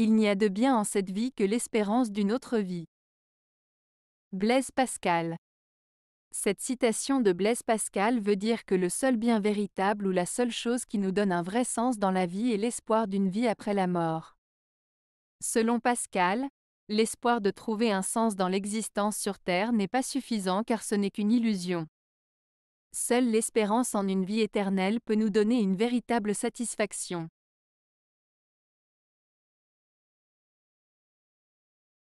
Il n'y a de bien en cette vie que l'espérance d'une autre vie. Blaise Pascal. Cette citation de Blaise Pascal veut dire que le seul bien véritable ou la seule chose qui nous donne un vrai sens dans la vie est l'espoir d'une vie après la mort. Selon Pascal, l'espoir de trouver un sens dans l'existence sur Terre n'est pas suffisant car ce n'est qu'une illusion. Seule l'espérance en une vie éternelle peut nous donner une véritable satisfaction.